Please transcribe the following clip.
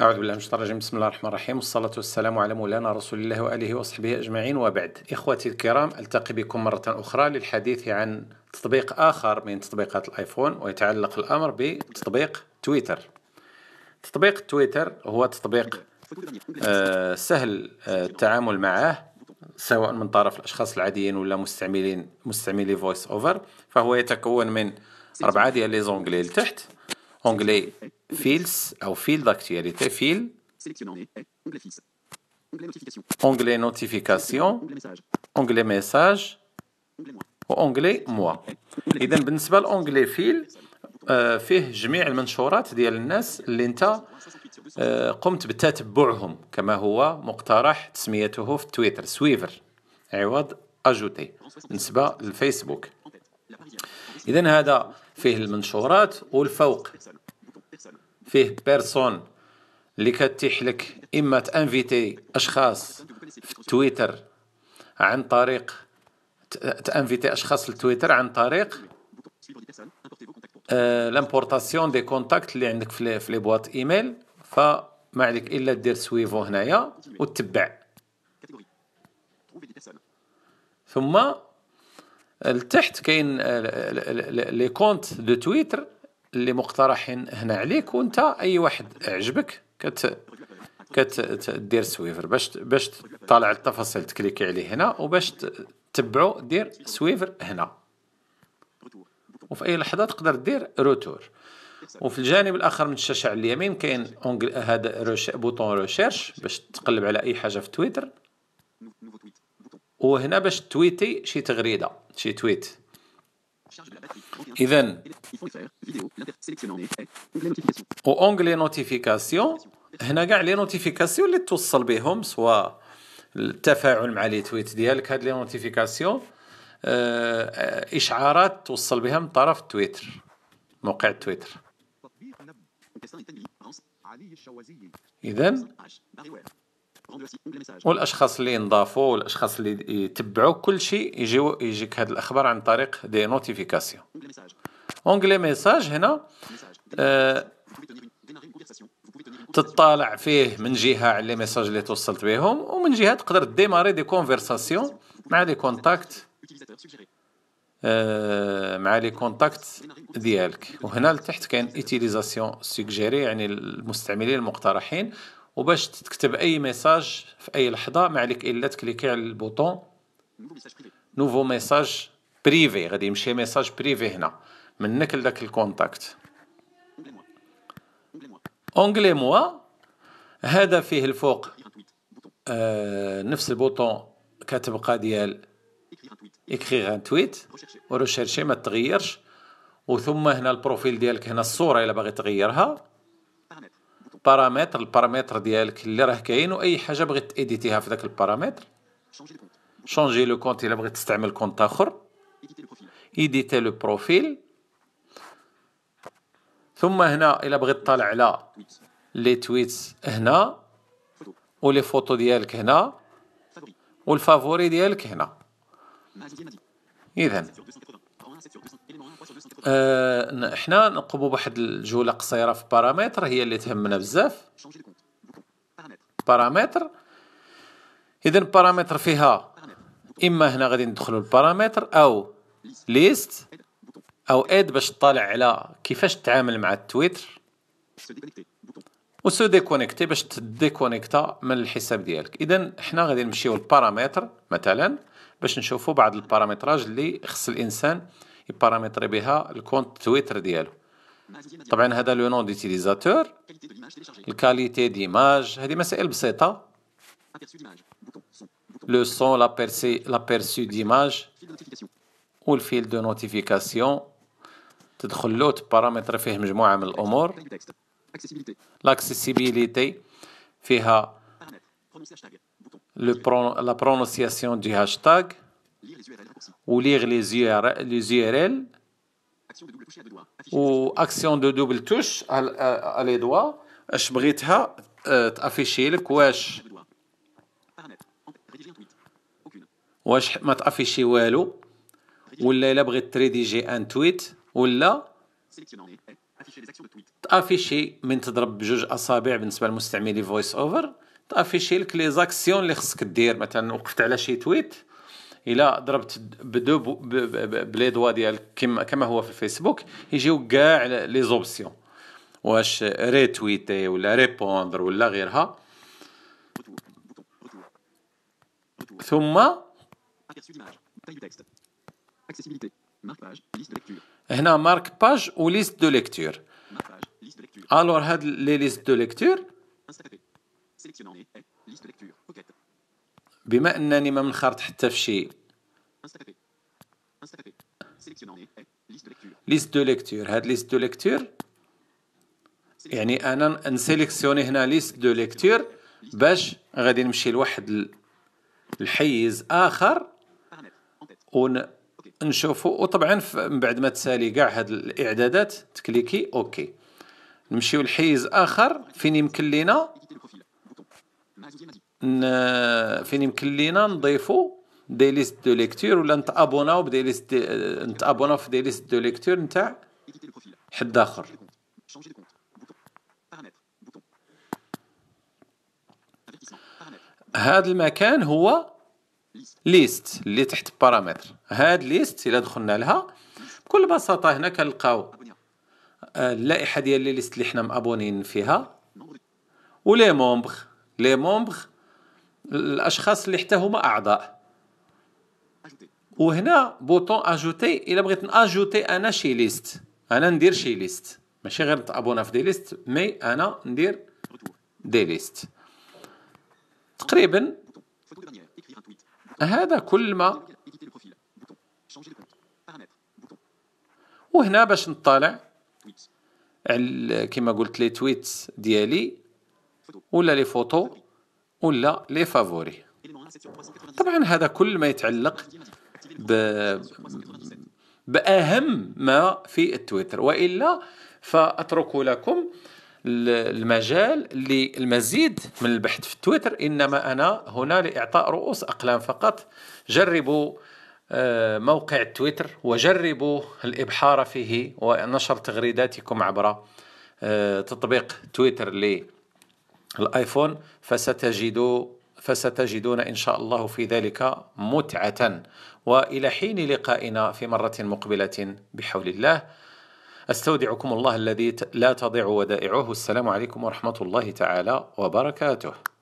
أعوذ بالله من الشيطان الرجيم بسم الله الرحمن الرحيم والصلاة والسلام على مولانا رسول الله وآله وصحبه أجمعين وبعد إخوتي الكرام ألتقي بكم مرة أخرى للحديث عن تطبيق آخر من تطبيقات الآيفون ويتعلق الأمر بتطبيق تويتر تطبيق تويتر هو تطبيق آه، سهل آه، التعامل معه سواء من طرف الأشخاص العاديين ولا مستعملين مستعملي فويس أوفر فهو يتكون من أربعة ديال لي زونغلي لتحت اونغلي فيلز او فيل داكتياليتي فيل onglet notification onglet message وانجلي موا اذا بالنسبه لانجلي فيل فيه جميع المنشورات ديال الناس اللي انت قمت بتتبعهم كما هو مقترح تسميته في تويتر سويفر عوض اجوتي بالنسبه للفيسبوك اذا هذا فيه المنشورات والفوق فيه بيرسون اللي كتيح لك اما تانفيتي اشخاص في تويتر عن طريق تانفيتي اشخاص لتويتر عن طريق آه لامبورتاسيون دي كونتاكت اللي عندك في لي بواط ايميل فما عليك الا دير سويفو هنايا وتتبع ثم لتحت كاين آه، لي كونت دو تويتر اللي مقترح هنا عليك وانت اي واحد عجبك كت كتدير سويفر باش باش تطلع التفاصيل تكليكي عليه هنا وباش تتبعو دير سويفر هنا وفي اي لحظه تقدر دير روتور وفي الجانب الاخر من الشاشه على اليمين كاين هذا روش... بوطون ريشيرش باش تقلب على اي حاجه في تويتر وهنا باش تويتي شي تغريده شي تويت إذا وأونجلي نوتيفيكاسيون هنا كاع لي نوتيفيكاسيون اللي توصل بهم سواء التفاعل مع لي تويت ديالك هاد لي نوتيفيكاسيون اشعارات توصل بها من طرف تويتر موقع تويتر اذا والاشخاص اللي ينضافوا والاشخاص اللي يتبعوا كل شيء يجيو يجيك هذه الاخبار عن طريق دي نوتيفيكاسيون اونغلي ميساج هنا آه، تطالع فيه من جهه على لي ميساج اللي توصلت بهم ومن جهه تقدر ديماري دي كونفرساسيون مع دي كونتاكت آه، مع لي كونتاكت ديالك وهنا لتحت كاين ايتيليزاسيون سوجيري يعني المستعملين المقترحين وباش تكتب اي ميساج في اي لحظه ما عليك الا تكليكي على البوطون نوفو ميساج بريفي غادي يمشي ميساج بريفي هنا منك لذاك الكونتاكت اونغلي موا هذا فيه الفوق آه نفس البوطون كتبقى ديال اكري ان تويت وريشيرشي ما تغيرش وثم هنا البروفيل ديالك هنا الصوره الا باغي تغيرها بارامتر البارامتر ديالك اللي راه كاين واي حاجه بغيت تاديتيها في ذاك البارامتر شونجي لو كونت الا بغيت تستعمل كونت اخر ايديتي لو بروفيل ثم هنا الا بغيت طالع على لي تويتس هنا ولي فوتو ديالك هنا والفافوري ديالك هنا اذا آه حنا نقوموا بواحد الجوله قصيره في بارامتر هي اللي تهمنا بزاف بارامتر اذا بارامتر فيها اما هنا غادي ندخلوا البارامتر او ليست او اد باش تطالع على كيفاش تتعامل مع التويتر وسو ديكونيكتي باش تديكونيكتا من الحساب ديالك اذا حنا غادي نمشيو للبارامتر مثلا باش نشوفوا بعض البارامتراج اللي خص الانسان يبارامتري بها الكونت تويتر ديالو طبعا هذا لو نون ديتيليزاتور الكاليتي ديماج هذه مسائل بسيطه لو سون لابيرسي لابيرسي ديماج والفيل دو نوتيفيكاسيون تدخل له تبارامتر فيه مجموعه من الامور لاكسيسيبيليتي فيها le pro, la prononciation du hashtag ou lire les URL, les URL ou action de double touche على doigts اش بغيتها تافيشي لك واش واش ما تافيشي والو ولا الا بغيت تريديجي ان تويت ولا تافيشي من تضرب بجوج اصابع بالنسبه للمستعملي فويس اوفر طافيشي لك لي زاكسيون اللي خصك دير مثلا وقفت على شي تويت الا ضربت بدو بلي دوا ديالك كما كما هو في الفيسبوك يجيو كاع لي زوبسيون واش ريتويتي ولا ريبوندر ولا غيرها ثم هنا مارك باج وليست دو ليكتور الور هاد لي ليست دو ليكتور بما انني ما منخرط حتى في شيء ليست دو ليكتور هاد ليست دو ليكتور يعني انا نسيليكسيوني هنا ليست دو ليكتور باش غادي نمشي لواحد الحيز اخر ونشوفو وطبعا من بعد ما تسالي كاع هاد الاعدادات تكليكي اوكي نمشيو لحيز اخر فين يمكن لينا فين يمكن لينا نضيفوا دي ليست دو ليكتور ولا نتابوناو بدي ليست نتابوناو في دي ليست دو ليكتور نتاع حد اخر هذا المكان هو ليست اللي تحت بارامتر هاد ليست الا دخلنا لها بكل بساطه هنا كنلقاو آه، اللائحه ديال لي ليست اللي حنا مابونين فيها ولي مومبر لي مومبغ الاشخاص اللي حتى هما اعضاء وهنا بوطون اجوتي الا بغيت ناجوتي انا شي ليست انا ندير شي ليست ماشي غير نتابونا في دي ليست مي انا ندير دي ليست تقريبا هذا كل ما وهنا باش نطالع كما قلت لي تويت ديالي ولا لي فوتو ولا لي فافوري طبعا هذا كل ما يتعلق ب... باهم ما في التويتر والا فاترك لكم المجال للمزيد من البحث في تويتر انما انا هنا لاعطاء رؤوس اقلام فقط جربوا آه، موقع تويتر وجربوا الابحار فيه ونشر تغريداتكم عبر آه، تطبيق تويتر لي الايفون فستجد فستجدون ان شاء الله في ذلك متعه والى حين لقائنا في مره مقبله بحول الله استودعكم الله الذي لا تضيع ودائعه السلام عليكم ورحمه الله تعالى وبركاته